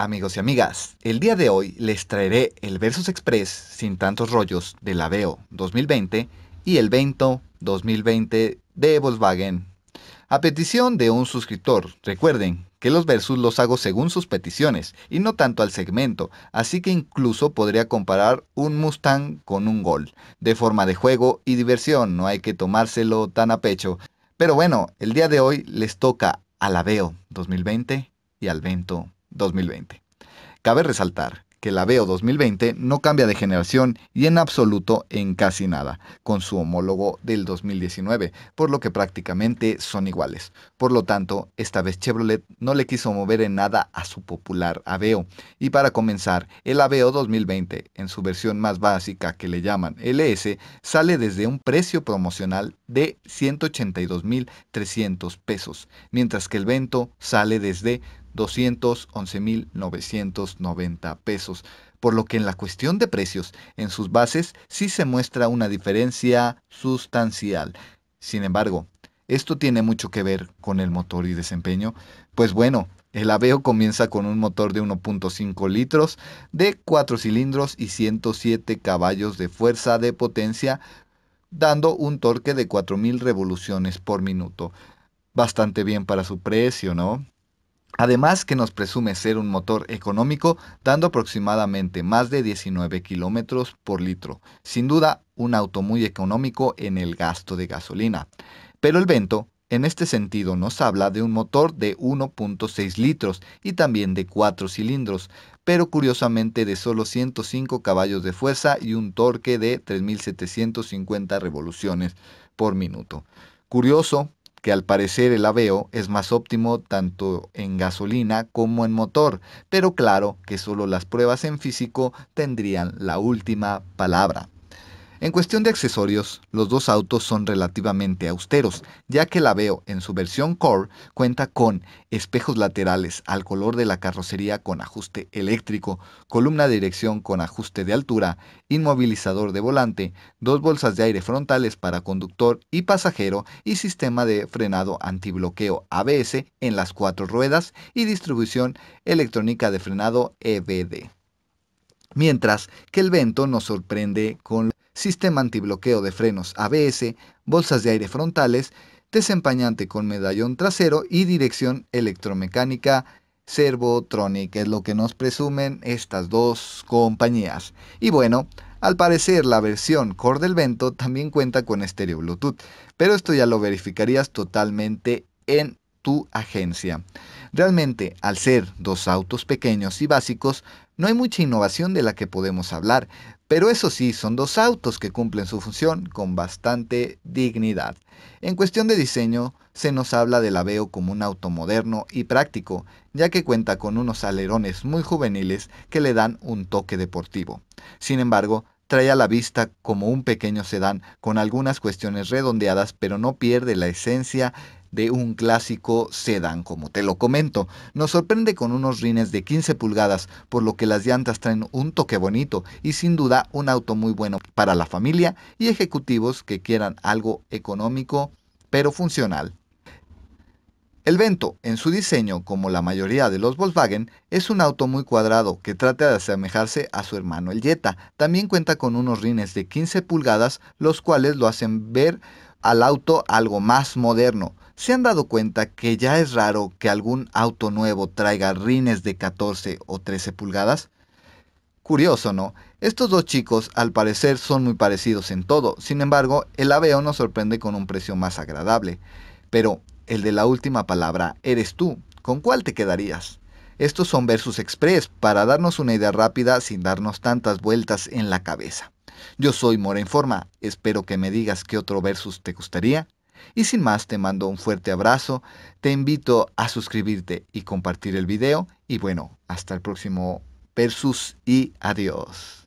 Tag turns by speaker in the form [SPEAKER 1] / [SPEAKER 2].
[SPEAKER 1] Amigos y amigas, el día de hoy les traeré el Versus Express sin tantos rollos de la 2020 y el Vento 2020 de Volkswagen. A petición de un suscriptor, recuerden que los versus los hago según sus peticiones y no tanto al segmento, así que incluso podría comparar un Mustang con un Gol, de forma de juego y diversión, no hay que tomárselo tan a pecho. Pero bueno, el día de hoy les toca a Aveo 2020 y al Vento 2020. Cabe resaltar que la Aveo 2020 no cambia de generación y en absoluto en casi nada con su homólogo del 2019, por lo que prácticamente son iguales. Por lo tanto, esta vez Chevrolet no le quiso mover en nada a su popular Aveo. Y para comenzar, el Aveo 2020, en su versión más básica que le llaman LS, sale desde un precio promocional de 182.300 pesos, mientras que el Vento sale desde 211.990 pesos, por lo que en la cuestión de precios, en sus bases sí se muestra una diferencia sustancial. Sin embargo, esto tiene mucho que ver con el motor y desempeño. Pues bueno, el Aveo comienza con un motor de 1.5 litros, de 4 cilindros y 107 caballos de fuerza de potencia, dando un torque de 4.000 revoluciones por minuto. Bastante bien para su precio, ¿no? Además que nos presume ser un motor económico, dando aproximadamente más de 19 kilómetros por litro. Sin duda, un auto muy económico en el gasto de gasolina. Pero el Vento, en este sentido, nos habla de un motor de 1.6 litros y también de 4 cilindros, pero curiosamente de solo 105 caballos de fuerza y un torque de 3.750 revoluciones por minuto. Curioso, que al parecer el Aveo es más óptimo tanto en gasolina como en motor, pero claro que solo las pruebas en físico tendrían la última palabra. En cuestión de accesorios, los dos autos son relativamente austeros, ya que la Veo en su versión Core cuenta con espejos laterales al color de la carrocería con ajuste eléctrico, columna de dirección con ajuste de altura, inmovilizador de volante, dos bolsas de aire frontales para conductor y pasajero y sistema de frenado antibloqueo ABS en las cuatro ruedas y distribución electrónica de frenado EBD. Mientras que el Vento nos sorprende con sistema antibloqueo de frenos ABS, bolsas de aire frontales, desempañante con medallón trasero y dirección electromecánica Servotronic. Es lo que nos presumen estas dos compañías. Y bueno, al parecer la versión Core del Vento también cuenta con estéreo Bluetooth, pero esto ya lo verificarías totalmente en tu agencia. Realmente, al ser dos autos pequeños y básicos, no hay mucha innovación de la que podemos hablar, pero eso sí, son dos autos que cumplen su función con bastante dignidad. En cuestión de diseño, se nos habla de la veo como un auto moderno y práctico, ya que cuenta con unos alerones muy juveniles que le dan un toque deportivo. Sin embargo, trae a la vista como un pequeño sedán con algunas cuestiones redondeadas, pero no pierde la esencia de un clásico sedán, como te lo comento. Nos sorprende con unos rines de 15 pulgadas, por lo que las llantas traen un toque bonito y sin duda un auto muy bueno para la familia y ejecutivos que quieran algo económico pero funcional. El Vento, en su diseño, como la mayoría de los Volkswagen, es un auto muy cuadrado que trata de asemejarse a su hermano el Jetta. También cuenta con unos rines de 15 pulgadas, los cuales lo hacen ver al auto algo más moderno. ¿Se han dado cuenta que ya es raro que algún auto nuevo traiga rines de 14 o 13 pulgadas? Curioso, ¿no? Estos dos chicos al parecer son muy parecidos en todo, sin embargo, el Aveo nos sorprende con un precio más agradable. Pero el de la última palabra eres tú, ¿con cuál te quedarías? Estos son versus express para darnos una idea rápida sin darnos tantas vueltas en la cabeza. Yo soy Mora Informa, espero que me digas qué otro versus te gustaría y sin más, te mando un fuerte abrazo, te invito a suscribirte y compartir el video y bueno, hasta el próximo versus y adiós.